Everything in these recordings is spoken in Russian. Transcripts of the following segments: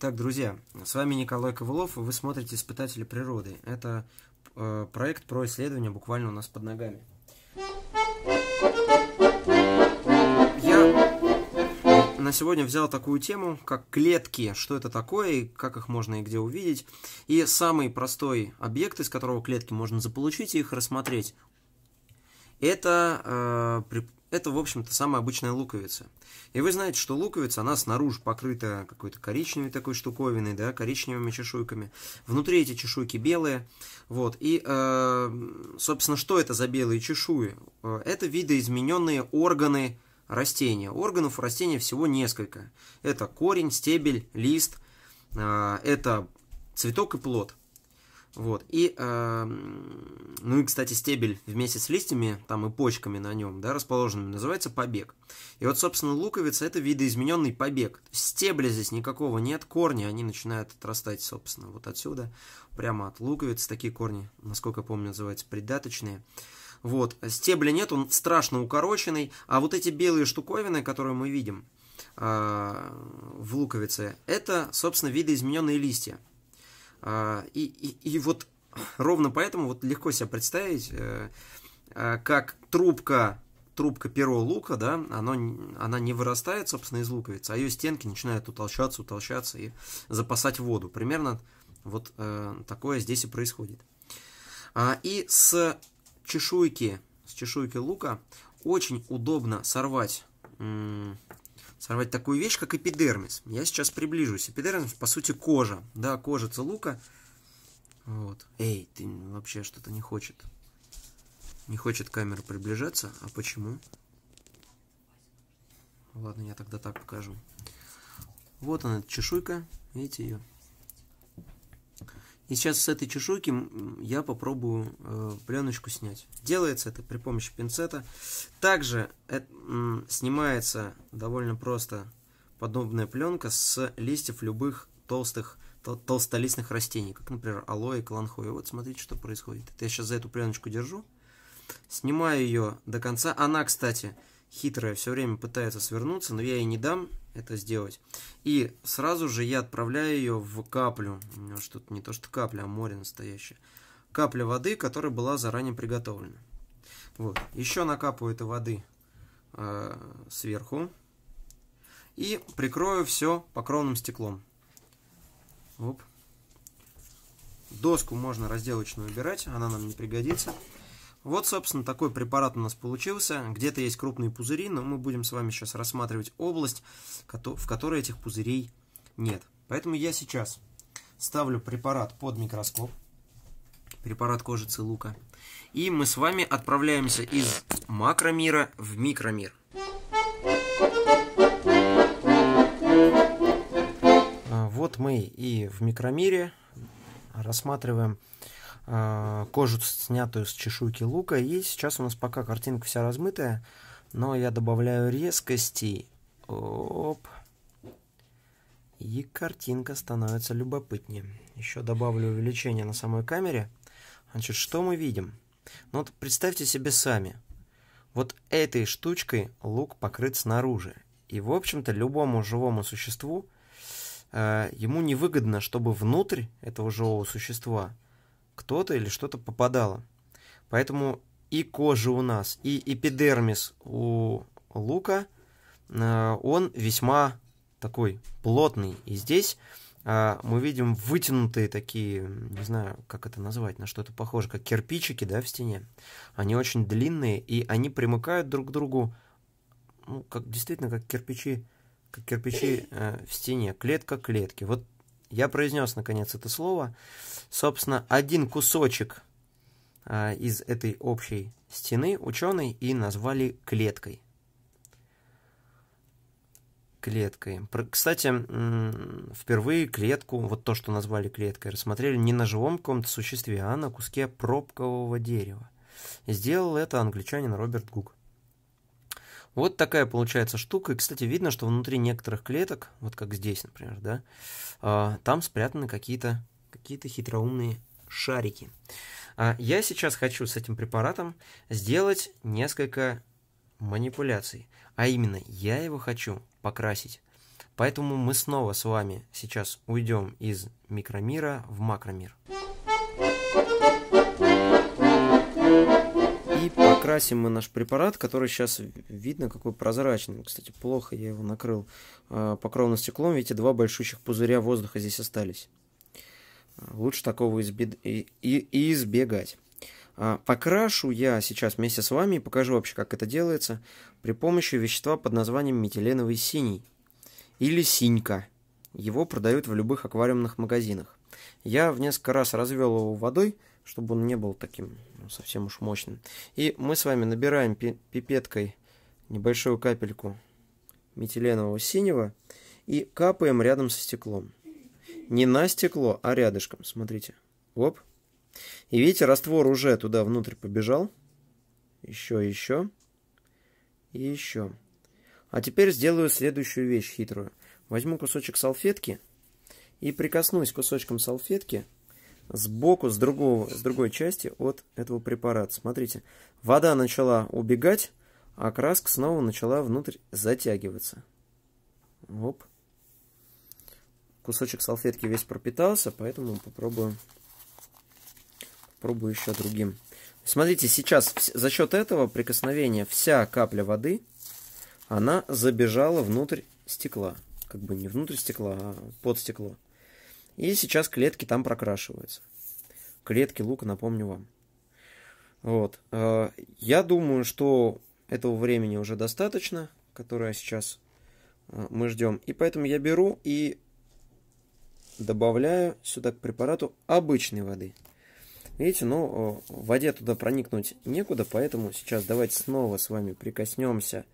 Так, друзья, с вами Николай Ковылов, вы смотрите «Испытатели природы». Это э, проект про исследование буквально у нас под ногами. Я на сегодня взял такую тему, как клетки, что это такое, и как их можно и где увидеть. И самый простой объект, из которого клетки можно заполучить и их рассмотреть, это э, это, в общем-то, самая обычная луковица. И вы знаете, что луковица, она снаружи покрыта какой-то коричневой такой штуковиной, да, коричневыми чешуйками. Внутри эти чешуйки белые. Вот. И, э, собственно, что это за белые чешуи? Э, это видоизмененные органы растения. Органов у растения всего несколько. Это корень, стебель, лист, э, это цветок и плод. Вот. И, э, ну и, кстати, стебель вместе с листьями, там и почками на нем, да, расположенными, называется побег. И вот, собственно, луковица – это видоизмененный побег. Стебля здесь никакого нет, корни, они начинают отрастать, собственно, вот отсюда, прямо от луковицы. Такие корни, насколько я помню, называются придаточные. Вот, стебля нет, он страшно укороченный, а вот эти белые штуковины, которые мы видим э, в луковице, это, собственно, видоизмененные листья. А, и, и, и вот ровно поэтому вот легко себе представить, э, э, как трубка, трубка первого лука, да, она, она не вырастает, собственно, из луковицы, а ее стенки начинают утолщаться, утолщаться и запасать воду. Примерно вот э, такое здесь и происходит. А, и с чешуйки, с чешуйки лука очень удобно сорвать сорвать такую вещь, как эпидермис. Я сейчас приближусь. Эпидермис, по сути, кожа. Да, кожа целука. Вот. Эй, ты вообще что-то не хочет. Не хочет камера приближаться. А почему? Ладно, я тогда так покажу. Вот она, чешуйка. Видите ее? И сейчас с этой чешуйки я попробую э, пленочку снять. Делается это при помощи пинцета. Также это, э, снимается довольно просто подобная пленка с листьев любых толстых тол толстолистных растений, как, например, алоэ и каланхоэ. Вот смотрите, что происходит. Это я сейчас за эту пленочку держу. Снимаю ее до конца. Она, кстати, хитрая, все время пытается свернуться, но я ей не дам это сделать. И сразу же я отправляю ее в каплю. У меня что-то не то, что капля, а море настоящее. Капля воды, которая была заранее приготовлена. Вот. Еще накапываю этой воды э, сверху. И прикрою все покровным стеклом. Оп. Доску можно разделочную убирать, она нам не пригодится. Вот, собственно, такой препарат у нас получился. Где-то есть крупные пузыри, но мы будем с вами сейчас рассматривать область, в которой этих пузырей нет. Поэтому я сейчас ставлю препарат под микроскоп, препарат кожицы лука, и мы с вами отправляемся из макромира в микромир. А, вот мы и в микромире рассматриваем Э, кожу, снятую с чешуйки лука. И сейчас у нас пока картинка вся размытая, но я добавляю резкости. Оп. И картинка становится любопытнее. Еще добавлю увеличение на самой камере. Значит, что мы видим? Ну вот представьте себе сами. Вот этой штучкой лук покрыт снаружи. И, в общем-то, любому живому существу э, ему невыгодно, чтобы внутрь этого живого существа кто-то или что-то попадало. Поэтому и кожа у нас, и эпидермис у лука, э, он весьма такой плотный. И здесь э, мы видим вытянутые такие, не знаю, как это назвать, на что это похоже, как кирпичики, да, в стене. Они очень длинные, и они примыкают друг к другу, ну, как, действительно, как кирпичи, как кирпичи э, в стене, клетка клетки. Вот я произнес, наконец, это слово. Собственно, один кусочек э, из этой общей стены ученые и назвали клеткой. Клеткой. кстати, впервые клетку, вот то, что назвали клеткой, рассмотрели не на живом каком-то существе, а на куске пробкового дерева. Сделал это англичанин Роберт Гук. Вот такая получается штука. И, кстати, видно, что внутри некоторых клеток, вот как здесь, например, да, а, там спрятаны какие-то какие, -то, хитроумные шарики. А, я сейчас хочу с этим препаратом сделать несколько манипуляций. А именно, я его хочу покрасить. Поэтому мы снова с вами сейчас уйдем из микромира в макромир. И покрасим мы наш препарат, который сейчас видно какой прозрачный. Кстати, плохо я его накрыл а, покровным стеклом. Видите, два большущих пузыря воздуха здесь остались. А, лучше такого изби... и... и избегать. А, покрашу я сейчас вместе с вами и покажу вообще, как это делается при помощи вещества под названием метиленовый синий или синька. Его продают в любых аквариумных магазинах. Я в несколько раз развел его водой, чтобы он не был таким ну, совсем уж мощным. И мы с вами набираем пипеткой небольшую капельку метиленового синего и капаем рядом со стеклом. Не на стекло, а рядышком, смотрите. Оп. И видите, раствор уже туда внутрь побежал. Еще, еще. И еще. А теперь сделаю следующую вещь хитрую. Возьму кусочек салфетки и прикоснусь кусочком салфетки сбоку, с, другого, с другой части от этого препарата. Смотрите, вода начала убегать, а краска снова начала внутрь затягиваться. Оп. Кусочек салфетки весь пропитался, поэтому попробую, попробую еще другим. Смотрите, сейчас за счет этого прикосновения вся капля воды, она забежала внутрь стекла. Как бы не внутрь стекла, а под стекло. И сейчас клетки там прокрашиваются. Клетки лука, напомню вам. Вот. Э, я думаю, что этого времени уже достаточно, которое сейчас э, мы ждем. И поэтому я беру и добавляю сюда к препарату обычной воды. Видите, ну, э, в воде туда проникнуть некуда, поэтому сейчас давайте снова с вами прикоснемся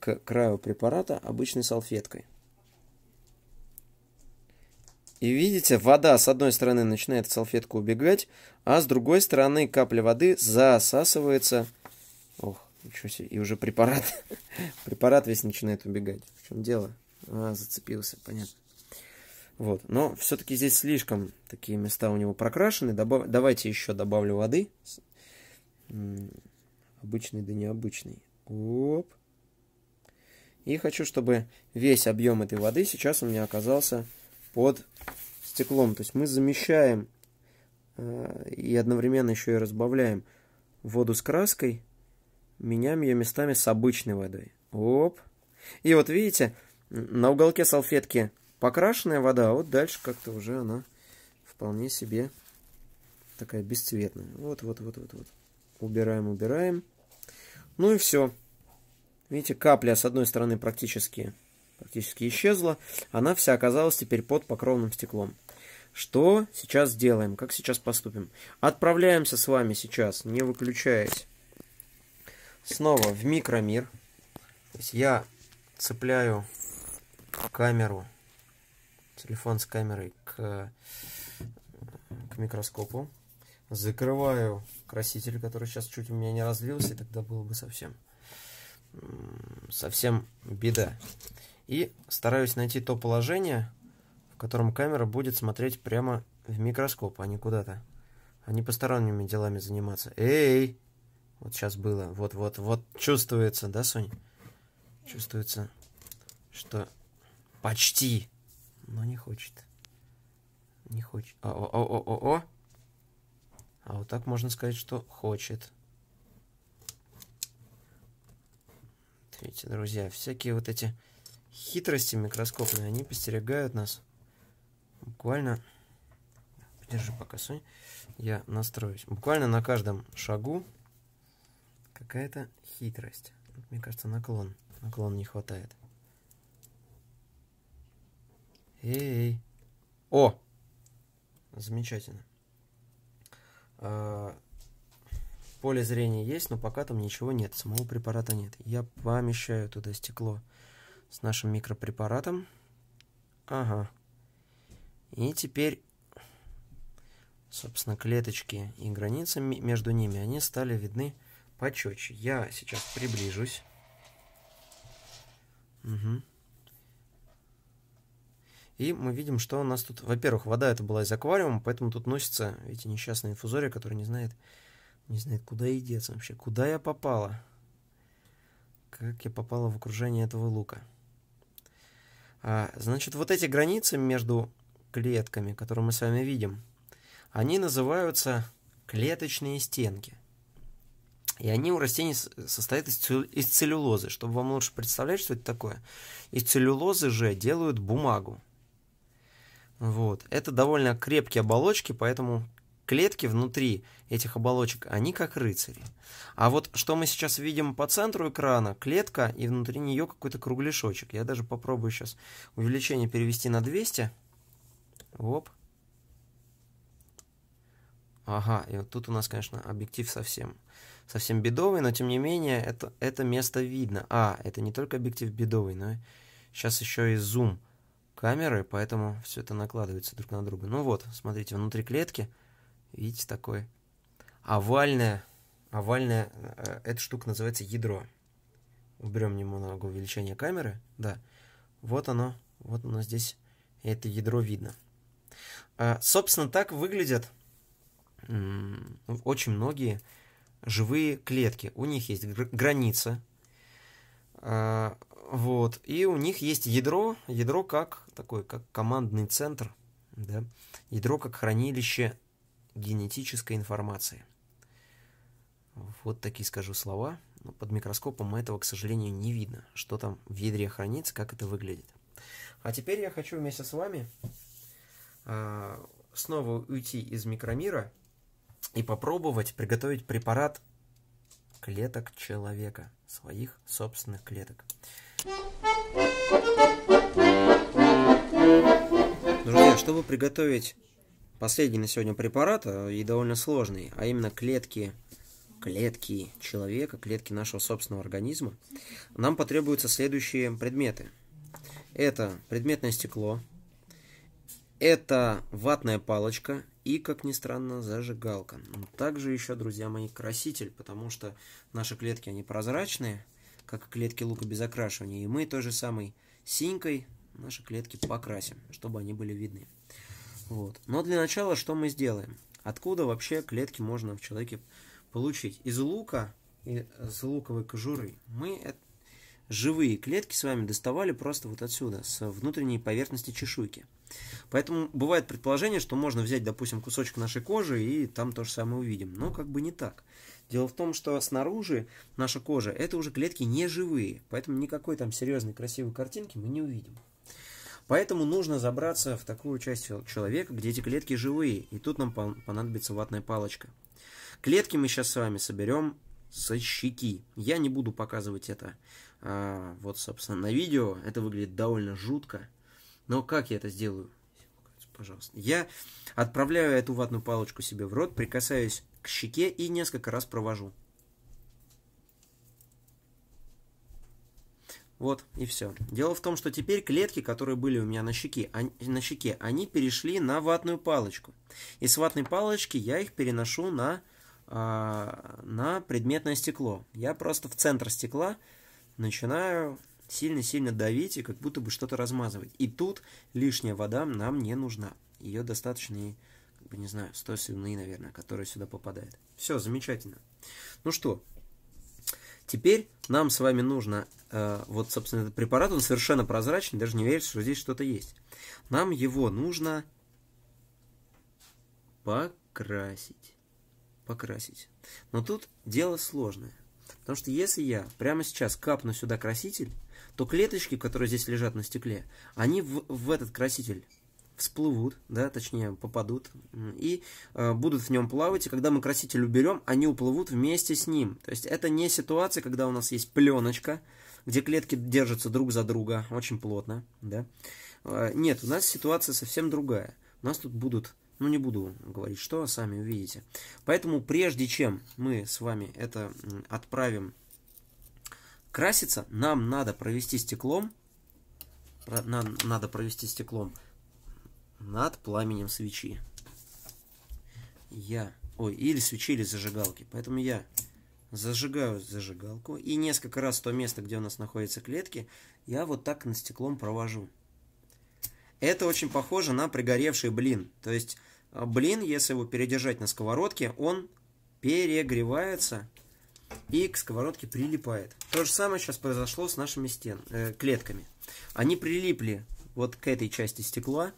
к краю препарата обычной салфеткой. И видите, вода с одной стороны начинает в салфетку убегать, а с другой стороны капля воды засасывается. Ох, ничего себе, и уже препарат. препарат весь начинает убегать. В чем дело? А, зацепился, понятно. Вот, но все-таки здесь слишком такие места у него прокрашены. Добав... Давайте еще добавлю воды. Обычный да необычный. Оп. И хочу, чтобы весь объем этой воды сейчас у меня оказался под стеклом. То есть мы замещаем э, и одновременно еще и разбавляем воду с краской, меняем ее местами с обычной водой. Оп. И вот видите, на уголке салфетки покрашенная вода, а вот дальше как-то уже она вполне себе такая бесцветная. Вот, вот, вот, вот, вот. Убираем, убираем. Ну и все. Видите, капля с одной стороны практически практически исчезла, она вся оказалась теперь под покровным стеклом. Что сейчас сделаем? Как сейчас поступим? Отправляемся с вами сейчас, не выключаясь, снова в микромир. То есть я цепляю камеру, телефон с камерой к, к микроскопу. Закрываю краситель, который сейчас чуть у меня не разлился, и тогда было бы совсем совсем беда и стараюсь найти то положение, в котором камера будет смотреть прямо в микроскоп, а не куда-то. А не посторонними делами заниматься. Эй! Вот сейчас было. Вот-вот. Вот чувствуется, да, Соня? Чувствуется, что почти, но не хочет. Не хочет. О-о-о-о-о! А вот так можно сказать, что хочет. Видите, друзья, всякие вот эти хитрости микроскопные, они постерегают нас буквально... Подержи пока, Сонь. Я настроюсь. Буквально на каждом шагу какая-то хитрость. Мне кажется, наклон. Наклон не хватает. Эй! О! Замечательно. А, поле зрения есть, но пока там ничего нет. Самого препарата нет. Я помещаю туда стекло с нашим микропрепаратом. Ага. И теперь, собственно, клеточки и границы между ними, они стали видны почетче. Я сейчас приближусь. Угу. И мы видим, что у нас тут, во-первых, вода это была из аквариума, поэтому тут носится, видите, несчастная инфузория, которая не знает, не знает, куда ей деться вообще, куда я попала, как я попала в окружение этого лука. А, значит, вот эти границы между клетками, которые мы с вами видим, они называются клеточные стенки. И они у растений состоят из, целлюлозы. Чтобы вам лучше представлять, что это такое. Из целлюлозы же делают бумагу. Вот. Это довольно крепкие оболочки, поэтому клетки внутри этих оболочек, они как рыцари. А вот что мы сейчас видим по центру экрана, клетка и внутри нее какой-то кругляшочек. Я даже попробую сейчас увеличение перевести на 200. Оп. Ага, и вот тут у нас, конечно, объектив совсем, совсем бедовый, но тем не менее это, это место видно. А, это не только объектив бедовый, но сейчас еще и зум камеры, поэтому все это накладывается друг на друга. Ну вот, смотрите, внутри клетки – Видите, такое. Овальное, овальное, э, эта штука называется ядро. Уберем немного увеличение камеры, да. Вот оно, вот оно здесь, это ядро видно. А, собственно, так выглядят очень многие живые клетки. У них есть граница, а, вот, и у них есть ядро, ядро как такой, как командный центр, да, ядро как хранилище генетической информации. Вот такие скажу слова. Под микроскопом этого, к сожалению, не видно, что там в ядре хранится, как это выглядит. А теперь я хочу вместе с вами э, снова уйти из микромира и попробовать приготовить препарат клеток человека, своих собственных клеток. Друзья, чтобы приготовить Последний на сегодня препарат э, и довольно сложный, а именно клетки, клетки человека, клетки нашего собственного организма. Нам потребуются следующие предметы. Это предметное стекло, это ватная палочка и, как ни странно, зажигалка. Ну, также еще, друзья мои, краситель, потому что наши клетки, они прозрачные, как клетки лука без окрашивания. И мы той же самой синькой наши клетки покрасим, чтобы они были видны. Вот. Но для начала что мы сделаем? Откуда вообще клетки можно в человеке получить? Из лука, из э, луковой кожуры. Мы живые клетки с вами доставали просто вот отсюда, с внутренней поверхности чешуйки. Поэтому бывает предположение, что можно взять, допустим, кусочек нашей кожи и там то же самое увидим. Но как бы не так. Дело в том, что снаружи наша кожа – это уже клетки не живые, поэтому никакой там серьезной красивой картинки мы не увидим. Поэтому нужно забраться в такую часть человека, где эти клетки живые, и тут нам понадобится ватная палочка. Клетки мы сейчас с вами соберем со щеки. Я не буду показывать это а, вот, собственно, на видео. Это выглядит довольно жутко. Но как я это сделаю? Пожалуйста. Я отправляю эту ватную палочку себе в рот, прикасаюсь к щеке и несколько раз провожу. Вот и все. Дело в том, что теперь клетки, которые были у меня на щеке, они, на щеке, они перешли на ватную палочку. И с ватной палочки я их переношу на, э, на предметное стекло. Я просто в центр стекла начинаю сильно-сильно давить и как будто бы что-то размазывать. И тут лишняя вода нам не нужна. Ее достаточно и, как бы, не знаю, 100 свиные, наверное, которые сюда попадает. Все, замечательно. Ну что, Теперь нам с вами нужно, э, вот, собственно, этот препарат, он совершенно прозрачный, даже не верится, что здесь что-то есть. Нам его нужно покрасить. Покрасить. Но тут дело сложное. Потому что если я прямо сейчас капну сюда краситель, то клеточки, которые здесь лежат на стекле, они в, в этот краситель всплывут, да, точнее попадут и э, будут в нем плавать. И когда мы краситель уберем, они уплывут вместе с ним. То есть это не ситуация, когда у нас есть пленочка, где клетки держатся друг за друга очень плотно, да. Э, нет, у нас ситуация совсем другая. У нас тут будут, ну не буду говорить, что а сами увидите. Поэтому прежде чем мы с вами это отправим краситься, нам надо провести стеклом, нам надо провести стеклом над пламенем свечи. Я, ой, или свечи, или зажигалки. Поэтому я зажигаю зажигалку и несколько раз то место, где у нас находятся клетки, я вот так на стеклом провожу. Это очень похоже на пригоревший блин. То есть а, блин, если его передержать на сковородке, он перегревается и к сковородке прилипает. То же самое сейчас произошло с нашими стен, э, клетками. Они прилипли вот к этой части стекла.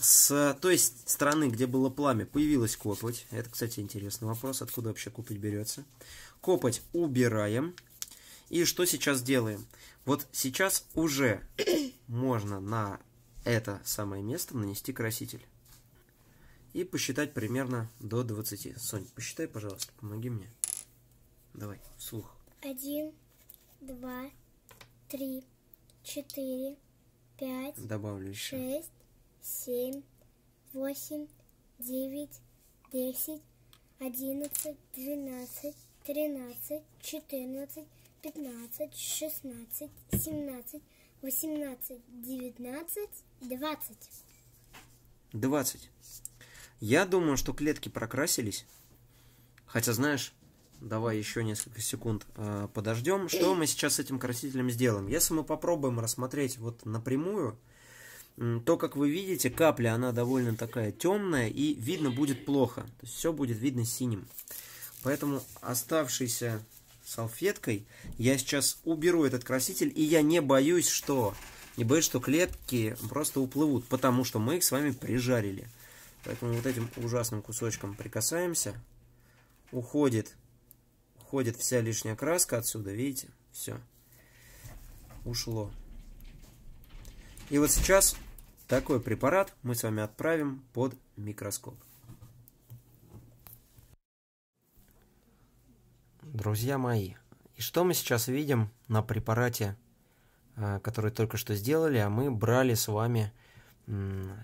С той стороны, где было пламя, появилась копоть. Это, кстати, интересный вопрос, откуда вообще копоть берется. Копоть убираем. И что сейчас делаем? Вот сейчас уже можно на это самое место нанести краситель. И посчитать примерно до 20. Сонь, посчитай, пожалуйста, помоги мне. Давай, вслух. Один, два, три, четыре, пять, Добавлю еще. шесть, семь, восемь, девять, десять, одиннадцать, двенадцать, тринадцать, четырнадцать, пятнадцать, шестнадцать, семнадцать, восемнадцать, девятнадцать, двадцать. Двадцать. Я думаю, что клетки прокрасились. Хотя, знаешь, давай еще несколько секунд э, подождем. Что мы сейчас с этим красителем сделаем? Если мы попробуем рассмотреть вот напрямую, то, как вы видите, капля, она довольно такая темная, и видно будет плохо. То есть все будет видно синим. Поэтому оставшейся салфеткой я сейчас уберу этот краситель, и я не боюсь, что... Не боюсь, что клетки просто уплывут, потому что мы их с вами прижарили. Поэтому вот этим ужасным кусочком прикасаемся. Уходит, уходит вся лишняя краска отсюда, видите? Все. Ушло. И вот сейчас такой препарат мы с вами отправим под микроскоп. Друзья мои, и что мы сейчас видим на препарате, э, который только что сделали, а мы брали с вами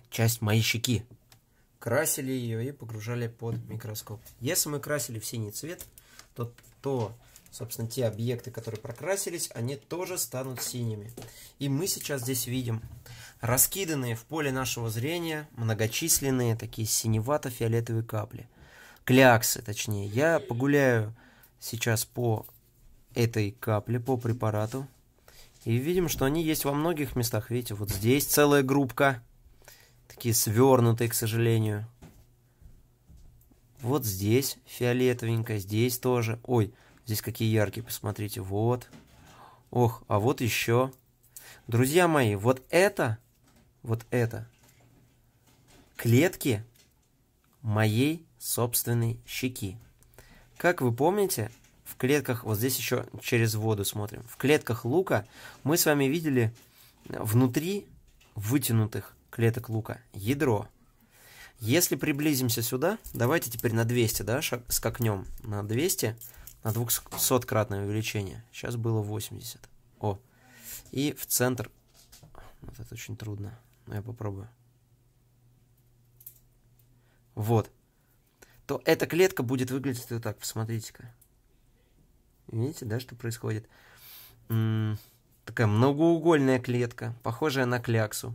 часть моей щеки. Красили ее и погружали под микроскоп. Если мы красили в синий цвет, то, то собственно, те объекты, которые прокрасились, они тоже станут синими. И мы сейчас здесь видим раскиданные в поле нашего зрения многочисленные такие синевато-фиолетовые капли. Кляксы, точнее. Я погуляю сейчас по этой капле, по препарату. И видим, что они есть во многих местах. Видите, вот здесь целая группка. Такие свернутые, к сожалению. Вот здесь фиолетовенько, здесь тоже. Ой, Здесь какие яркие, посмотрите. Вот. Ох, а вот еще. Друзья мои, вот это, вот это, клетки моей собственной щеки. Как вы помните, в клетках, вот здесь еще через воду смотрим, в клетках лука мы с вами видели внутри вытянутых клеток лука ядро. Если приблизимся сюда, давайте теперь на 200, да, шаг, скакнем на 200, на 200-кратное увеличение. Сейчас было 80. О. И в центр. Вот это очень трудно. Но я попробую. Вот. То эта клетка будет выглядеть вот так. Посмотрите-ка. Видите, да, что происходит? М -м такая многоугольная клетка, похожая на кляксу.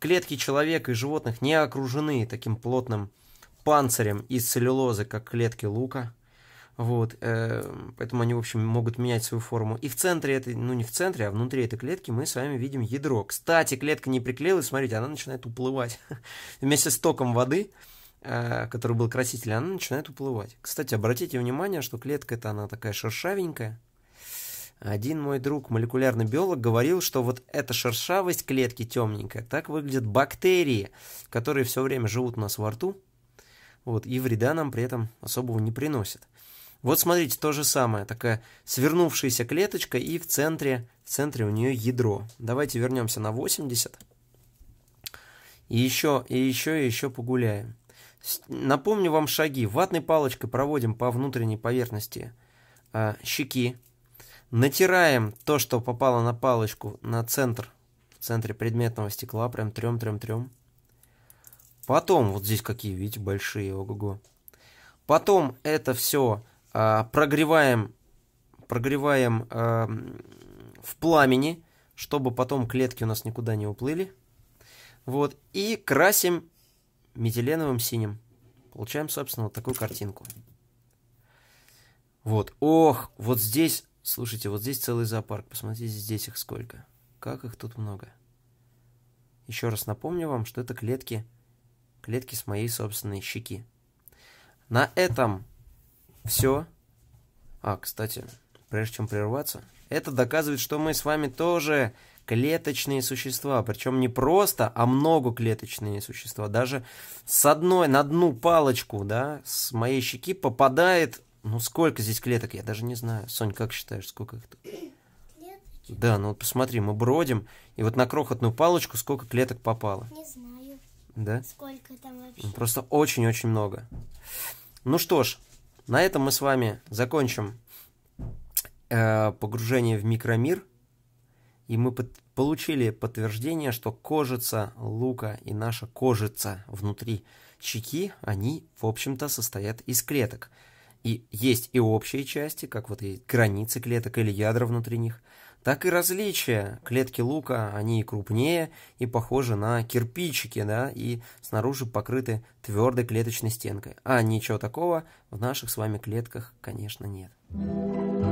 Клетки человека и животных не окружены таким плотным панцирем из целлюлозы, как клетки лука – вот, э, поэтому они, в общем, могут менять свою форму. И в центре этой, ну не в центре, а внутри этой клетки мы с вами видим ядро. Кстати, клетка не приклеилась, смотрите, она начинает уплывать. Вместе с током воды, э, который был краситель, она начинает уплывать. Кстати, обратите внимание, что клетка эта, она такая шершавенькая. Один мой друг, молекулярный биолог, говорил, что вот эта шершавость клетки темненькая, так выглядят бактерии, которые все время живут у нас во рту, вот, и вреда нам при этом особого не приносят. Вот смотрите, то же самое, такая свернувшаяся клеточка и в центре, в центре у нее ядро. Давайте вернемся на 80. И еще, и еще, и еще погуляем. Напомню вам шаги. Ватной палочкой проводим по внутренней поверхности э, щеки. Натираем то, что попало на палочку, на центр, в центре предметного стекла, прям трем-трем-трем. Потом, вот здесь какие, видите, большие, ого-го. Потом это все а, прогреваем, прогреваем а, в пламени, чтобы потом клетки у нас никуда не уплыли. Вот, и красим метиленовым синим. Получаем, собственно, вот такую картинку. Вот, ох, вот здесь, слушайте, вот здесь целый зоопарк. Посмотрите, здесь их сколько. Как их тут много. Еще раз напомню вам, что это клетки, клетки с моей собственной щеки. На этом все. А, кстати, прежде чем прерваться, это доказывает, что мы с вами тоже клеточные существа, причем не просто, а многоклеточные существа. Даже с одной на одну палочку, да, с моей щеки попадает, ну сколько здесь клеток, я даже не знаю. Сонь, как считаешь, сколько их тут? Да, ну вот посмотри, мы бродим, и вот на крохотную палочку сколько клеток попало? Не знаю. Да? Сколько там вообще? Ну, просто очень-очень много. Ну что ж, на этом мы с вами закончим э, погружение в микромир. И мы под, получили подтверждение, что кожица лука и наша кожица внутри щеки, они, в общем-то, состоят из клеток. И есть и общие части, как вот и границы клеток или ядра внутри них, так и различия. Клетки лука, они крупнее, и похожи на кирпичики, да, и снаружи покрыты твердой клеточной стенкой. А ничего такого в наших с вами клетках, конечно, нет. Thank